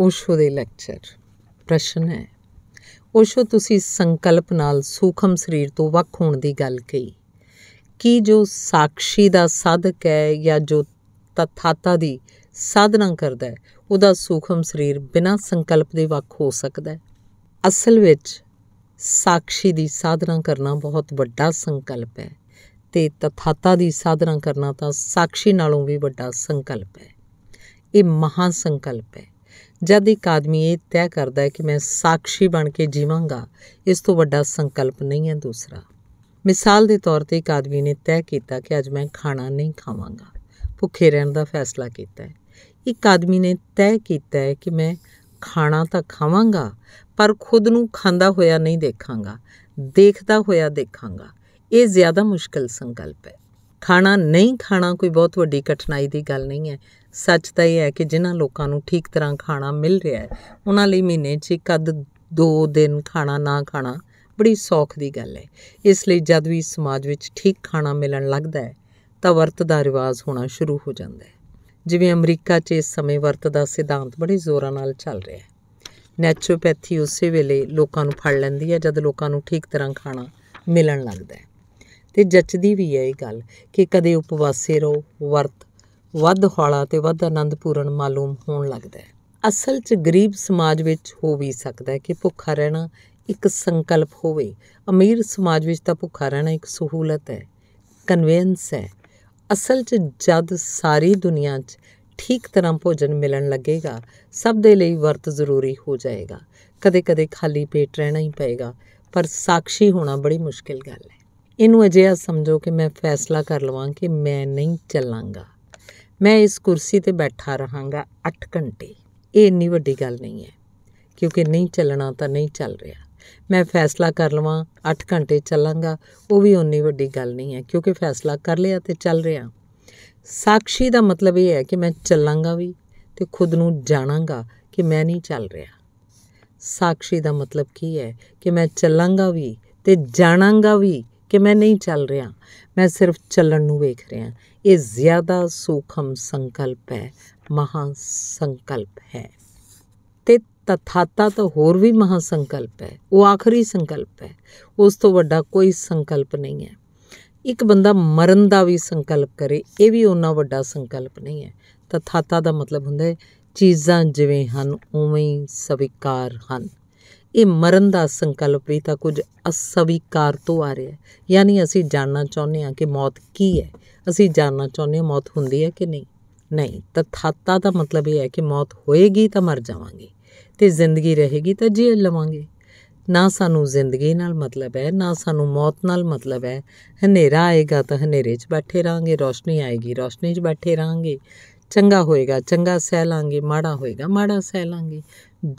ਓਸ਼ੋ ਦੇ ਲੈਕਚਰ ਪ੍ਰਸ਼ਨ ਹੈ ਓਸ਼ੋ ਤੁਸੀਂ ਸੰਕਲਪ ਨਾਲ ਸੂਖਮ ਸਰੀਰ ਤੋਂ ਵੱਖ ਹੋਣ ਦੀ ਗੱਲ ਕਹੀ ਕੀ ਜੋ ਸਾਖੀ ਦਾ ਸਾਧਕ ਹੈ ਜਾਂ ਜੋ ਤਥਾਤਾ ਦੀ ਸਾਧਨਾ ਕਰਦਾ ਹੈ ਉਹਦਾ ਸੂਖਮ ਸਰੀਰ ਬਿਨਾਂ ਸੰਕਲਪ ਦੇ ਵੱਖ ਹੋ ਸਕਦਾ ਹੈ ਅਸਲ ਵਿੱਚ ਸਾਖੀ ਦੀ ਸਾਧਨਾ ਕਰਨਾ ਬਹੁਤ ਵੱਡਾ ਸੰਕਲਪ ਹੈ ਤੇ ਤਥਾਤਾ ਦੀ ਸਾਧਨਾ ਕਰਨਾ ਤਾਂ ਸਾਖੀ ਨਾਲੋਂ ਵੀ ਵੱਡਾ ਸੰਕਲਪ ਹੈ ਇਹ ਮਹਾ ਸੰਕਲਪ ਹੈ ਜਦ ਇੱਕ ਆਦਮੀ ਇਹ ਤੈਅ ਕਰਦਾ ਹੈ ਕਿ ਮੈਂ ਸਾਖੀ ਬਣ ਕੇ ਜੀਵਾਂਗਾ ਇਸ ਤੋਂ ਵੱਡਾ ਸੰਕਲਪ ਨਹੀਂ ਹੈ ਦੂਸਰਾ ਮਿਸਾਲ ਦੇ ਤੌਰ ਤੇ ਇੱਕ ਆਦਮੀ ਨੇ ਤੈਅ ਕੀਤਾ ਕਿ ਅੱਜ ਮੈਂ ਖਾਣਾ ਨਹੀਂ ਖਾਵਾਂਗਾ ਭੁੱਖੇ ਰਹਿਣ ਦਾ ਫੈਸਲਾ ਕੀਤਾ ਹੈ ਇੱਕ ਆਦਮੀ ਨੇ ਤੈਅ ਕੀਤਾ ਹੈ ਕਿ ਮੈਂ ਖਾਣਾ ਤਾਂ ਖਾਵਾਂਗਾ ਪਰ ਖੁਦ ਨੂੰ ਖਾਂਦਾ ਹੋਇਆ ਨਹੀਂ ਦੇਖਾਂਗਾ ਦੇਖਦਾ ਹੋਇਆ ਦੇਖਾਂਗਾ ਇਹ ਜ਼ਿਆਦਾ ਮੁਸ਼ਕਲ ਸੰਕਲਪ ਹੈ ਖਾਣਾ ਨਹੀਂ ਖਾਣਾ ਕੋਈ ਬਹੁਤ ਵੱਡੀ ਕਠਿਨਾਈ ਦੀ ਗੱਲ ਨਹੀਂ ਹੈ ਸੱਚ ਤਾਂ ਇਹ ਹੈ ਕਿ ਜਿਨ੍ਹਾਂ ਲੋਕਾਂ ਨੂੰ ਠੀਕ ਤਰ੍ਹਾਂ ਖਾਣਾ ਮਿਲ ਰਿਹਾ ਹੈ ਉਹਨਾਂ ਲਈ ਮਹੀਨੇ 'ਚ ਇੱਕ ਅੱਧ ਦੋ ਦਿਨ ਖਾਣਾ ਨਾ ਖਾਣਾ ਬੜੀ ਸੌਖ ਦੀ ਗੱਲ ਹੈ ਇਸ ਲਈ ਜਦ ਵੀ ਸਮਾਜ ਵਿੱਚ ਠੀਕ ਖਾਣਾ ਮਿਲਣ ਲੱਗਦਾ ਹੈ ਤਾਂ ਵਰਤ ਦਾ ਰਿਵਾਜ ਹੋਣਾ ਸ਼ੁਰੂ ਹੋ ਜਾਂਦਾ ਹੈ ਜਿਵੇਂ ਅਮਰੀਕਾ 'ਚ ਇਸ ਸਮੇਂ ਵਰਤ ਦਾ ਸਿਧਾਂਤ ਬੜੇ ਜ਼ੋਰਾਂ ਨਾਲ ਚੱਲ ਰਿਹਾ ਹੈ ਨੈਚੁਰੋਪੈਥੀ ਉਸੇ ਵੇਲੇ ਲੋਕਾਂ ਨੂੰ ਫੜ ਲੈਂਦੀ ਹੈ ਜਦ ਲੋਕਾਂ ਨੂੰ ਠੀਕ ਤਰ੍ਹਾਂ ਖਾਣਾ ਮਿਲਣ ਲੱਗਦਾ ਹੈ ਤੇ ਜੱਚਦੀ ਵੀ ਹੈ ਇਹ ਗੱਲ ਕਿ ਕਦੇ ਉਪਵਾਸੇ ਰਹੋ ਵਰਤ ਵੱਧ ਹੌਲਾ ਤੇ ਵੱਧ ਆਨੰਦਪੂਰਨ ਮਾਲੂਮ ਹੋਣ ਲੱਗਦਾ ਹੈ ਅਸਲ 'ਚ ਗਰੀਬ ਸਮਾਜ ਵਿੱਚ ਹੋ ਵੀ ਸਕਦਾ ਹੈ ਕਿ ਭੁੱਖਾ ਰਹਿਣਾ ਇੱਕ ਸੰਕਲਪ ਹੋਵੇ ਅਮੀਰ ਸਮਾਜ ਵਿੱਚ ਤਾਂ ਭੁੱਖਾ ਰਹਿਣਾ ਇੱਕ ਸਹੂਲਤ ਹੈ ਕਨਵੈਂਸ ਹੈ ਅਸਲ 'ਚ ਜਦ ਸਾਰੀ ਦੁਨੀਆ 'ਚ ਠੀਕ ਤਰ੍ਹਾਂ ਭੋਜਨ ਮਿਲਣ ਲੱਗੇਗਾ ਸਭ ਦੇ ਲਈ ਵਰਤ ਜ਼ਰੂਰੀ ਹੋ ਜਾਏਗਾ ਕਦੇ-ਕਦੇ ਖਾਲੀ ਪੇਟ ਰਹਿਣਾ ਹੀ ਪਏਗਾ ਪਰ ਸਾਖੀ ਹੋਣਾ ਬੜੀ ਮੁਸ਼ਕਿਲ ਗੱਲ ਹੈ ਇਹਨੂੰ ਅਜਿਹਾ ਸਮਝੋ ਕਿ ਮੈਂ ਫੈਸਲਾ ਕਰ ਲਵਾਂ ਕਿ ਮੈਂ ਨਹੀਂ ਚੱਲਾਂਗਾ ਮੈਂ ਇਸ ਕੁਰਸੀ ਤੇ ਬੈਠਾ ਰਹਾਂਗਾ 8 ਘੰਟੇ ਇਹ ਇੰਨੀ ਵੱਡੀ ਗੱਲ ਨਹੀਂ ਹੈ ਕਿਉਂਕਿ ਨਹੀਂ ਚੱਲਣਾ ਤਾਂ ਨਹੀਂ ਚੱਲ ਰਿਹਾ ਮੈਂ ਫੈਸਲਾ ਕਰ ਲਵਾਂ 8 ਘੰਟੇ ਚੱਲਾਂਗਾ ਉਹ ਵੀ ਉਨੀ ਵੱਡੀ ਗੱਲ ਨਹੀਂ ਹੈ ਕਿਉਂਕਿ ਫੈਸਲਾ ਕਰ ਲਿਆ ਤੇ ਚੱਲ ਰਿਹਾ ਸਾਖੀ ਦਾ ਮਤਲਬ ਇਹ ਹੈ ਕਿ ਮੈਂ ਚੱਲਾਂਗਾ ਵੀ ਤੇ ਖੁਦ ਨੂੰ ਜਾਣਾਂਗਾ ਕਿ ਮੈਂ ਨਹੀਂ ਚੱਲ ਰਿਹਾ ਸਾਖੀ ਦਾ ਮਤਲਬ ਕੀ ਹੈ ਕਿ ਮੈਂ ਚੱਲਾਂਗਾ ਵੀ ਤੇ ਜਾਣਾਂਗਾ ਵੀ ਕਿ ਮੈਂ ਨਹੀਂ ਚੱਲ ਰਿਹਾ ਮੈਂ ਸਿਰਫ ਚੱਲਣ ਨੂੰ ਵੇਖ ਰਿਹਾ ਇਹ ਜ਼ਿਆਦਾ ਸੂਖਮ ਸੰਕਲਪ ਹੈ ਮਹਾ ਸੰਕਲਪ ਹੈ ਤੇ ਤਥਾਤਾ ਤਾਂ ਹੋਰ ਵੀ ਮਹਾ ਸੰਕਲਪ ਹੈ ਉਹ ਆਖਰੀ ਸੰਕਲਪ ਹੈ ਉਸ ਤੋਂ ਵੱਡਾ ਕੋਈ ਸੰਕਲਪ ਨਹੀਂ ਹੈ ਇੱਕ ਬੰਦਾ ਮਰਨ ਦਾ ਵੀ ਸੰਕਲਪ ਕਰੇ ਇਹ ਵੀ ਉਹਨਾਂ ਵੱਡਾ ਸੰਕਲਪ ਨਹੀਂ ਹੈ ਤਥਾਤਾ ਦਾ ਮਤਲਬ ਹੁੰਦਾ ਹੈ ਚੀਜ਼ਾਂ ਜਿਵੇਂ ਹਨ ਉਵੇਂ ਹੀ ਸਵੀਕਾਰ ਹਨ ਇਹ ਮਰਨ ਦਾ ਸੰਕਲਪ ਵੀ ਤਾਂ ਕੁਝ ਅਸਵੀਕਾਰ ਤੋਂ ਆ ਰਿਹਾ ਹੈ ਯਾਨੀ ਅਸੀਂ ਜਾਣਨਾ ਚਾਹੁੰਦੇ ਹਾਂ ਕਿ ਮੌਤ ਕੀ ਹੈ ਅਸੀਂ ਜਾਣਨਾ ਚਾਹੁੰਦੇ ਹਾਂ ਮੌਤ ਹੁੰਦੀ ਹੈ ਕਿ ਨਹੀਂ ਨਹੀਂ ਤਥਾਤਾ ਦਾ ਮਤਲਬ ਇਹ ਹੈ ਕਿ ਮੌਤ ਹੋਏਗੀ ਤਾਂ ਮਰ ਜਾਵਾਂਗੇ ਤੇ ਜ਼ਿੰਦਗੀ ਰਹੇਗੀ ਤਾਂ ਜੀ ਲਵਾਂਗੇ ਨਾ ਸਾਨੂੰ ਜ਼ਿੰਦਗੀ ਨਾਲ ਮਤਲਬ ਹੈ ਨਾ ਸਾਨੂੰ ਮੌਤ ਨਾਲ ਮਤਲਬ ਹੈ ਹਨੇਰਾ ਆਏਗਾ ਤਾਂ ਹਨੇਰੇ 'ਚ ਬੈਠੇ ਰਾਂਗੇ ਰੋਸ਼ਨੀ ਆਏਗੀ ਰੋਸ਼ਨੀ 'ਚ ਬੈਠੇ ਰਾਂਗੇ ਚੰਗਾ ਹੋਏਗਾ ਚੰਗਾ ਸਹਿ ਲਾਂਗੇ ਮਾੜਾ ਹੋਏਗਾ ਮਾੜਾ ਸਹਿ ਲਾਂਗੇ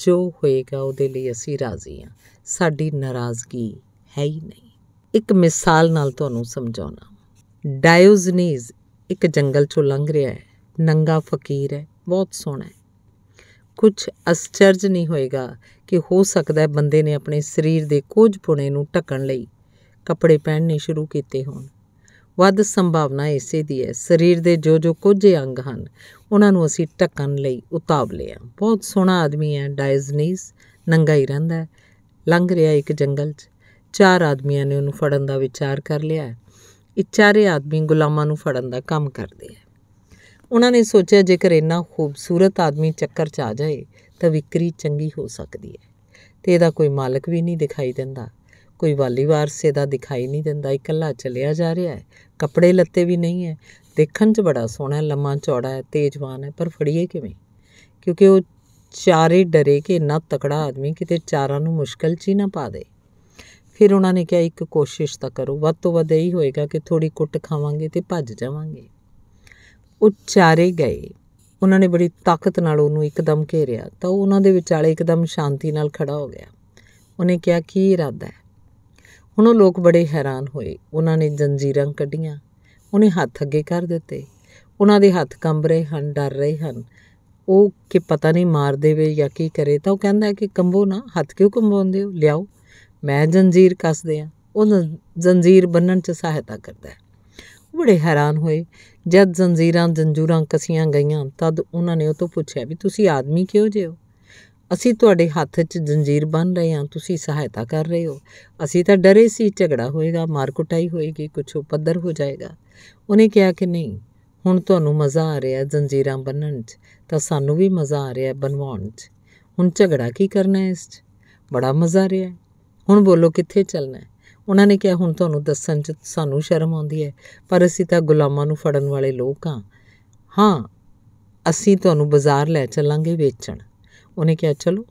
ਜੋ ਹੋਏਗਾ ਉਹਦੇ ਲਈ ਅਸੀਂ ਰਾਜ਼ੀ ਹਾਂ ਸਾਡੀ ਨਾਰਾਜ਼ਗੀ ਹੈ ਹੀ ਨਹੀਂ ਇੱਕ ਮਿਸਾਲ ਨਾਲ ਤੁਹਾਨੂੰ ਸਮਝਾਉਣਾ ਡਾਇਓਜਨੀਜ਼ ਇੱਕ ਜੰਗਲ ਚੋਂ ਲੰਘ ਰਿਹਾ ਹੈ ਨੰਗਾ ਫਕੀਰ ਹੈ ਬਹੁਤ ਸੋਹਣਾ ਹੈ ਕੁਝ ਅਸਚਰਜ ਨਹੀਂ ਹੋਏਗਾ ਕਿ ਹੋ ਸਕਦਾ ਹੈ ਬੰਦੇ ਨੇ ਆਪਣੇ ਸਰੀਰ ਦੇ ਕੁਝ ਪੁਣੇ ਨੂੰ ਢੱਕਣ ਲਈ ਕੱਪੜੇ ਪਹਿਨਣੇ ਸ਼ੁਰੂ ਕੀਤੇ ਹੋਣ ਵੱਧ ਸੰਭਾਵਨਾ ਇਸੇ ਦੀ ਹੈ ਸਰੀਰ ਦੇ ਜੋ ਜੋ ਕੁਝ ਅੰਗ ਹਨ ਉਹਨਾਂ ਨੂੰ ਅਸੀਂ ਟੱਕਣ ਲਈ ਉਤਾਵਲੇ ਆ ਬਹੁਤ ਸੋਹਣਾ ਆਦਮੀ ਹੈ ਡਾਇਜ਼ਨੀਸ ਨੰਗਾ ਹੀ ਰਹਿੰਦਾ ਲੰਘ ਰਿਹਾ ਇੱਕ ਜੰਗਲ 'ਚ ਚਾਰ ਆਦਮੀਆਂ ਨੇ ਉਹਨੂੰ ਫੜਨ ਦਾ ਵਿਚਾਰ ਕਰ ਲਿਆ ਇਹ ਚਾਰੇ ਆਦਮੀ ਗੁਲਾਮਾਂ ਨੂੰ ਫੜਨ ਦਾ ਕੰਮ ਕਰਦੇ ਆ ਉਹਨਾਂ ਨੇ ਸੋਚਿਆ ਜੇਕਰ ਇੰਨਾ ਖੂਬਸੂਰਤ ਆਦਮੀ ਚੱਕਰ 'ਚ ਆ ਜਾਏ ਤਾਂ ਵਿਕਰੀ ਚੰਗੀ ਹੋ ਸਕਦੀ ਹੈ ਤੇ ਇਹਦਾ ਕੋਈ ਮਾਲਕ ਵੀ ਨਹੀਂ ਦਿਖਾਈ ਦਿੰਦਾ ਕੋਈ ਵਾਲੀ ਵਾਰਸੇ ਦਾ ਦਿਖਾਈ ਨਹੀਂ ਦਿੰਦਾ ਇਕੱਲਾ ਚੱਲਿਆ ਜਾ ਰਿਹਾ ਹੈ ਕੱਪੜੇ ਲੱਤੇ ਵੀ ਨਹੀਂ ਹੈ ਦੇਖਣ 'ਚ ਬੜਾ ਸੋਹਣਾ ਹੈ ਲੰਮਾ ਚੌੜਾ ਹੈ ਤੇਜ਼ਵਾਨ ਹੈ ਪਰ ਫੜੀਏ ਕਿਵੇਂ ਕਿਉਂਕਿ ਉਹ ਚਾਰੇ ਡਰੇ ਕਿ ਨਾ ਤਕੜਾ ਆਦਮੀ ਕਿਤੇ ਚਾਰਾਂ ਨੂੰ ਮੁਸ਼ਕਲ 'ਚ ਹੀ ਨਾ ਪਾ ਦੇ ਫਿਰ ਉਹਨਾਂ ਨੇ ਕਿਹਾ ਇੱਕ ਕੋਸ਼ਿਸ਼ ਤਾਂ ਕਰੋ ਵੱਧ ਤੋਂ ਵੱਧ ਇਹੀ ਹੋਏਗਾ ਕਿ ਥੋੜੀ ਕੁੱਟ ਖਾਵਾਂਗੇ ਤੇ ਭੱਜ ਜਾਵਾਂਗੇ ਉਹ ਚਾਰੇ ਗਏ ਉਹਨਾਂ ਨੇ ਬੜੀ ਤਾਕਤ ਨਾਲ ਉਹਨੂੰ ਇੱਕਦਮ ਘੇਰਿਆ ਤਾਂ ਉਹਨਾਂ ਦੇ ਵਿਚਾਲੇ ਇੱਕਦਮ ਸ਼ਾਂਤੀ ਨਾਲ ਖੜਾ ਹੋ ਗਿਆ ਉਹਨੇ ਕਿਹਾ ਕੀ ਇਰਾਦਾ ਹੈ ਹੁਣ ਉਹ ਲੋਕ ਬੜੇ ਹੈਰਾਨ ਹੋਏ ਉਹਨਾਂ ਨੇ ਜੰਜੀਰਾਂ ਕੱਢੀਆਂ ਉਹਨੇ ਹੱਥ ਅੱਗੇ ਕਰ ਦਿੱਤੇ ਉਹਨਾਂ ਦੇ ਹੱਥ ਕੰਬ ਰਹੇ ਹਨ ਡਰ ਰਹੇ ਹਨ ਉਹ ਕਿ ਪਤਾ ਨਹੀਂ ਮਾਰ ਦੇਵੇ ਜਾਂ ਕੀ ਕਰੇ ਤਾਂ ਉਹ ਕਹਿੰਦਾ ਕਿ ਕੰਬੋ ਨਾ ਹੱਥ ਕਿਉਂ ਕੰਬਾਉਂਦੇ ਹੋ ਲਿਆਓ ਮੈਂ ਜੰਜੀਰ ਕੱਸਦੇ ਆ ਉਹ ਜੰਜੀਰ ਬੰਨਣ 'ਚ ਸਹਾਇਤਾ ਕਰਦਾ ਹੈ ਬੜੇ ਹੈਰਾਨ ਹੋਏ ਜਦ ਜ਼ੰਜੀਰਾਂ ਜੰਜੂਰਾਂ ਕਸੀਆਂ ਗਈਆਂ ਤਦ ਉਹਨਾਂ ਨੇ ਉਹ ਤੋਂ ਪੁੱਛਿਆ ਵੀ ਤੁਸੀਂ ਆਦਮੀ ਕਿਉਂ ਜਿਓ ਹੋ ਅਸੀਂ ਤੁਹਾਡੇ ਹੱਥ 'ਚ ਜ਼ੰਜੀਰ ਬੰਨ ਰਹੇ ਹਾਂ ਤੁਸੀਂ ਸਹਾਇਤਾ ਕਰ ਰਹੇ ਹੋ ਅਸੀਂ ਤਾਂ ਡਰੇ ਸੀ ਝਗੜਾ ਹੋਏਗਾ ਮਾਰ ਕੁਟਾਈ ਹੋਏਗੀ ਕੁਛ ਉਪੱਧਰ ਹੋ ਜਾਏਗਾ ਉਹਨੇ ਕਿਹਾ ਕਿ ਨਹੀਂ ਹੁਣ ਤੁਹਾਨੂੰ ਮਜ਼ਾ ਆ ਰਿਹਾ ਜ਼ੰਜੀਰਾਂ ਬੰਨਣ 'ਚ ਤਾਂ ਸਾਨੂੰ ਵੀ ਮਜ਼ਾ ਆ ਰਿਹਾ ਬਨਵਾਉਣ 'ਚ ਹੁਣ ਝਗੜਾ ਕੀ ਕਰਨਾ ਹੈ ਇਸ 'ਚ ਬੜਾ ਮਜ਼ਾ ਆ ਰਿਹਾ ਹੁਣ ਬੋਲੋ ਕਿੱਥੇ ਚੱਲਣਾ ਹੈ ਉਹਨਾਂ ਨੇ ਕਿਹਾ ਹੁਣ ਤੁਹਾਨੂੰ ਦੱਸਣ 'ਚ ਸਾਨੂੰ ਸ਼ਰਮ ਆਉਂਦੀ ਹੈ ਪਰ ਅਸੀਂ ਤਾਂ ਗੁਲਾਮਾਂ ਨੂੰ ਫੜਨ ਵਾਲੇ ਲੋਕ ਹਾਂ ਹਾਂ ਅਸੀਂ ਤੁਹਾਨੂੰ ਬਾਜ਼ਾਰ ਲੈ ਚੱਲਾਂਗੇ ਵੇਚਣ ਉਹਨੇ ਕਿਹਾ ਚਲੋ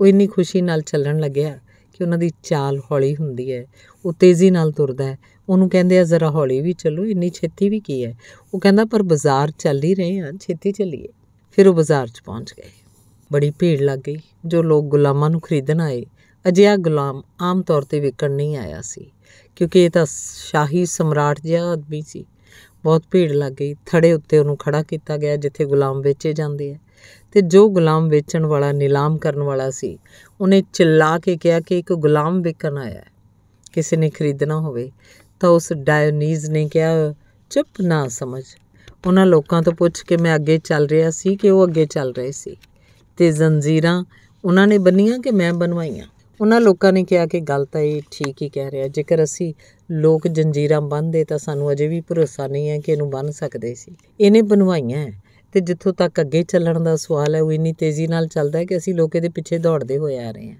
ਉਹ ਇੰਨੀ ਖੁਸ਼ੀ ਨਾਲ ਚੱਲਣ ਲੱਗਿਆ ਕਿ ਉਹਨਾਂ ਦੀ ਚਾਲ ਹੌਲੀ ਹੁੰਦੀ ਹੈ ਉਹ ਤੇਜ਼ੀ ਨਾਲ ਤੁਰਦਾ ਹੈ ਉਹਨੂੰ ਕਹਿੰਦੇ ਆ ਜ਼ਰਾ ਹੌਲੀ ਵੀ ਚੱਲੋ ਇੰਨੀ ਛੇਤੀ ਵੀ ਕੀ ਹੈ ਉਹ ਕਹਿੰਦਾ ਪਰ ਬਾਜ਼ਾਰ ਚੱਲ ਹੀ ਰਹੇ ਆ ਛੇਤੀ ਚੱਲੀਏ ਫਿਰ ਉਹ ਬਾਜ਼ਾਰ 'ਚ ਪਹੁੰਚ ਗਏ ਬੜੀ ਭੀੜ ਲੱਗ ਗਈ ਜੋ ਲੋਕ ਗੁਲਾਮਾਂ ਨੂੰ ਖਰੀਦਣ ਆਏ ਅਜਿਹਾ ਗੁਲਾਮ ਆਮ ਤੌਰ ਤੇ ਵਿਕਣ ਨਹੀਂ ਆਇਆ ਸੀ ਕਿਉਂਕਿ ਇਹ ਤਾਂ ਸ਼ਾਹੀ ਸਮਰਾਟ ਜਿਹਾ ਆਦਮੀ ਸੀ ਬਹੁਤ ਭੀੜ ਲੱਗ ਗਈ ਥੜੇ ਉੱਤੇ ਉਹਨੂੰ ਖੜਾ ਕੀਤਾ ਗਿਆ ਜਿੱਥੇ ਗੁਲਾਮ ਵੇਚੇ ਜਾਂਦੇ ਆ ਤੇ ਜੋ ਗੁਲਾਮ ਵੇਚਣ ਵਾਲਾ ਨਿਲਾਮ ਕਰਨ ਵਾਲਾ ਸੀ ਉਹਨੇ ਚਿੱਲਾ ਕੇ ਕਿਹਾ ਕਿ ਇੱਕ ਗੁਲਾਮ ਵਿਕਣ ਆਇਆ ਹੈ ਕਿਸੇ ਨੇ ਖਰੀਦਣਾ ਹੋਵੇ ਤਾਂ ਉਸ ਡਾਇਓਨੀਜ਼ ਨੇ ਕਿਹਾ ਚੁੱਪ ਨਾ ਸਮਝ ਉਹਨਾਂ ਲੋਕਾਂ ਤੋਂ ਪੁੱਛ ਕੇ ਮੈਂ ਅੱਗੇ ਚੱਲ ਰਿਹਾ ਸੀ ਕਿ ਉਹ ਅੱਗੇ ਚੱਲ ਰਹੇ ਸੀ ਤੇ ਜ਼ੰਜੀਰਾਂ ਉਹਨਾਂ ਨੇ ਬੰਨੀਆਂ ਕਿ ਮੈਂ ਬਣਵਾਈਆਂ ਉਹਨਾਂ ਲੋਕਾਂ ਨੇ ਕਿਹਾ ਕਿ ਗੱਲ ਤਾਂ ਇਹ ਠੀਕ ਹੀ ਕਹਿ ਰਿਹਾ ਜੇਕਰ ਅਸੀਂ ਲੋਕ ਜੰਜੀਰਾਂ ਬੰਨਦੇ ਤਾਂ ਸਾਨੂੰ ਅਜੇ ਵੀ ਭਰੋਸਾ ਨਹੀਂ ਹੈ ਕਿ ਇਹਨੂੰ ਬੰਨ੍ਹ ਸਕਦੇ ਸੀ ਇਹਨੇ ਬਣਵਾਈਆਂ ਤੇ ਜਿੱਥੋਂ ਤੱਕ ਅੱਗੇ ਚੱਲਣ ਦਾ ਸਵਾਲ ਹੈ ਉਹ ਇੰਨੀ ਤੇਜ਼ੀ ਨਾਲ ਚੱਲਦਾ ਹੈ ਕਿ ਅਸੀਂ ਲੋਕੇ ਦੇ ਪਿੱਛੇ ਦੌੜਦੇ ਹੋਏ ਆ ਰਹੇ ਹਾਂ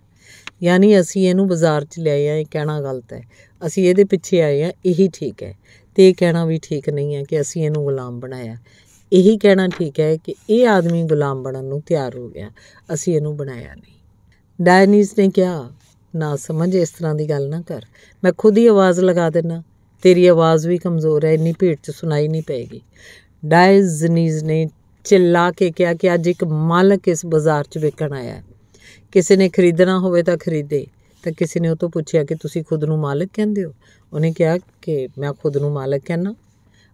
ਯਾਨੀ ਅਸੀਂ ਇਹਨੂੰ ਬਾਜ਼ਾਰ 'ਚ ਲਿਆਏ ਆ ਇਹ ਕਹਿਣਾ ਗਲਤ ਹੈ ਅਸੀਂ ਇਹਦੇ ਪਿੱਛੇ ਆਏ ਆ ਇਹੀ ਠੀਕ ਹੈ ਤੇ ਇਹ ਕਹਿਣਾ ਵੀ ਠੀਕ ਨਹੀਂ ਹੈ ਕਿ ਅਸੀਂ ਇਹਨੂੰ ਗੁਲਾਮ ਬਣਾਇਆ ਇਹੀ ਕਹਿਣਾ ਠੀਕ ਹੈ ਕਿ ਇਹ ਆਦਮੀ ਗੁਲਾਮ ਬਣਨ ਨੂੰ ਤਿਆਰ ਹੋ ਗਿਆ ਅਸੀਂ ਇਹਨੂੰ ਬਣਾਇਆ ਨਹੀਂ ਡਾਇਨੀਸ ਨੇ ਕਿਹਾ ਨਾ ਸਮਝ ਇਸ ਤਰ੍ਹਾਂ ਦੀ ਗੱਲ ਨਾ ਕਰ ਮੈਂ ਖੁਦ ਹੀ ਆਵਾਜ਼ ਲਗਾ ਦੇਣਾ ਤੇਰੀ ਆਵਾਜ਼ ਵੀ ਕਮਜ਼ੋਰ ਹੈ ਇੰਨੀ ਭੀੜ 'ਚ ਸੁਣਾਈ ਨਹੀਂ ਪੈਗੀ ਡਾਇਜ਼ਨੀਜ਼ ਨੇ ਚਿੱਲਾ ਕੇ ਕਿਹਾ ਕਿ ਅੱਜ ਇੱਕ ਮਾਲਕ ਇਸ ਬਾਜ਼ਾਰ 'ਚ ਵੇਖਣ ਆਇਆ ਕਿਸੇ ਨੇ ਖਰੀਦਣਾ ਹੋਵੇ ਤਾਂ ਖਰੀਦੇ ਤਾਂ ਕਿਸੇ ਨੇ ਉਹ ਤੋਂ ਪੁੱਛਿਆ ਕਿ ਤੁਸੀਂ ਖੁਦ ਨੂੰ ਮਾਲਕ ਕਹਿੰਦੇ ਹੋ ਉਹਨੇ ਕਿਹਾ ਕਿ ਮੈਂ ਖੁਦ ਨੂੰ ਮਾਲਕ ਕਹਿੰਨਾ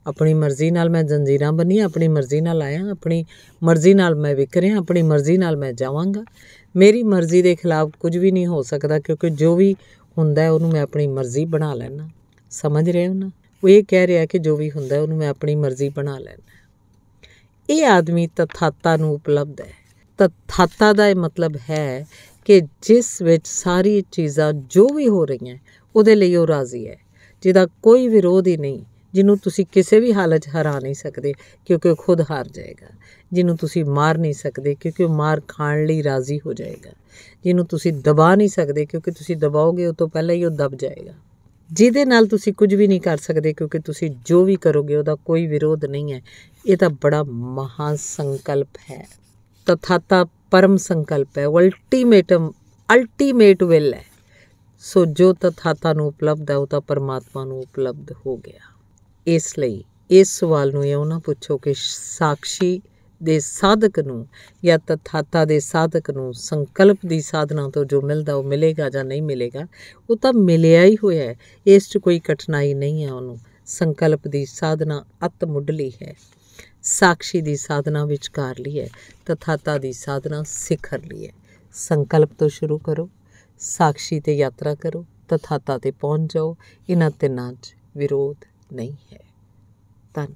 ਆਪਣੀ ਮਰਜ਼ੀ ਨਾਲ ਮੈਂ ਜ਼ੰਜੀਰਾਂ ਬੰਨੀ ਆਪਣੀ ਮਰਜ਼ੀ ਨਾਲ ਆਇਆ ਆਪਣੀ ਮਰਜ਼ੀ ਨਾਲ ਮੈਂ ਵਿਕ ਰਿਹਾ ਆਪਣੀ ਮਰਜ਼ੀ ਨਾਲ ਮੈਂ ਜਾਵਾਂਗਾ ਮੇਰੀ ਮਰਜ਼ੀ ਦੇ ਖਿਲਾਫ ਕੁਝ ਵੀ ਨਹੀਂ ਹੋ ਸਕਦਾ ਕਿਉਂਕਿ ਜੋ ਵੀ ਹੁੰਦਾ ਹੈ ਉਹਨੂੰ ਮੈਂ ਆਪਣੀ ਮਰਜ਼ੀ ਬਣਾ ਲੈਣਾ ਸਮਝ ਰਹੇ ਹੋ ਨਾ ਉਹ ਇਹ ਕਹਿ ਰਿਹਾ ਕਿ ਜੋ ਵੀ ਹੁੰਦਾ ਉਹਨੂੰ ਮੈਂ ਆਪਣੀ ਮਰਜ਼ੀ ਬਣਾ ਲੈਣਾ ਇਹ ਆਦਮੀ ਤਥਾਤਾ ਨੂੰ ਉਪਲਬਧ ਹੈ ਤਥਾਤਾ ਦਾ ਇਹ ਮਤਲਬ ਹੈ ਕਿ ਜਿਸ ਵਿੱਚ ਸਾਰੀ ਚੀਜ਼ਾਂ ਜੋ ਵੀ ਹੋ ਰਹੀਆਂ ਉਹਦੇ ਲਈ ਉਹ ਰਾਜ਼ੀ ਹੈ ਜਿਹਦਾ ਕੋਈ ਵਿਰੋਧ ਹੀ ਨਹੀਂ ਜਿਹਨੂੰ ਤੁਸੀਂ ਕਿਸੇ ਵੀ ਹਾਲਤ 'ਚ ਹਰਾ ਨਹੀਂ ਸਕਦੇ ਕਿਉਂਕਿ ਉਹ ਖੁਦ ਹਾਰ ਜਾਏਗਾ ਜਿਹਨੂੰ ਤੁਸੀਂ ਮਾਰ ਨਹੀਂ ਸਕਦੇ ਕਿਉਂਕਿ ਉਹ ਮਾਰ ਖਾਣ ਲਈ ਰਾਜ਼ੀ ਹੋ ਜਾਏਗਾ ਜਿਹਨੂੰ ਤੁਸੀਂ ਦਬਾ ਨਹੀਂ ਸਕਦੇ ਕਿਉਂਕਿ ਤੁਸੀਂ ਦਬਾਓਗੇ ਉਹ ਤੋਂ ਪਹਿਲਾਂ ਹੀ ਉਹ ਦਬ ਜਾਏਗਾ ਜਿਹਦੇ ਨਾਲ ਤੁਸੀਂ ਕੁਝ ਵੀ ਨਹੀਂ ਕਰ ਸਕਦੇ ਕਿਉਂਕਿ ਤੁਸੀਂ ਜੋ ਵੀ ਕਰੋਗੇ ਉਹਦਾ ਕੋਈ ਵਿਰੋਧ ਨਹੀਂ ਹੈ ਇਹ ਤਾਂ ਬੜਾ ਮਹਾ ਸੰਕਲਪ ਹੈ ਤਥਾਤਾ ਪਰਮ ਸੰਕਲਪ ਹੈ ਅਲਟੀਮੇਟਮ ਅਲਟੀਮੇਟ ਵਿਲ ਹੈ ਸੋ ਜੋ ਤਥਾਤਾ ਨੂੰ ਉਪਲਬਧ ਹੈ ਉਹ ਤਾਂ ਪਰਮਾਤਮਾ ਨੂੰ ਉਪਲਬਧ ਹੋ ਗਿਆ ਇਸ ਲਈ ਇਸ ਸਵਾਲ ਨੂੰ ਇਹ ਉਹਨਾਂ ਪੁੱਛੋ ਕਿ ਸਾਖੀ ਦੇ ਸਾਧਕ ਨੂੰ ਜਾਂ ਤਥਾਤਾ ਦੇ ਸਾਧਕ ਨੂੰ ਸੰਕਲਪ ਦੀ ਸਾਧਨਾ ਤੋਂ ਜੋ ਮਿਲਦਾ ਉਹ ਮਿਲੇਗਾ ਜਾਂ ਨਹੀਂ ਮਿਲੇਗਾ ਉਹ ਤਾਂ ਮਿਲਿਆ ਹੀ ਹੋਇਆ ਹੈ ਇਸ 'ਚ ਕੋਈ ਕਠਿਨਾਈ ਨਹੀਂ ਹੈ ਉਹਨੂੰ ਸੰਕਲਪ ਦੀ ਸਾਧਨਾ ਅਤ ਮੁੱਢਲੀ ਹੈ ਸਾਖੀ ਦੀ ਸਾਧਨਾ ਲਈ ਹੈ ਤਥਾਤਾ ਦੀ ਸਾਧਨਾ ਲਈ ਹੈ ਸੰਕਲਪ ਤੋਂ ਸ਼ੁਰੂ ਕਰੋ ਸਾਖੀ ਤੇ ਯਾਤਰਾ ਕਰੋ ਤਥਾਤਾ ਤੇ ਪਹੁੰਚ ਜਾਓ ਇਹਨਾਂ ਤਿੰਨਾਂ 'ਚ ਵਿਰੋਧ ਨਹੀਂ ਹੈ ਤਨ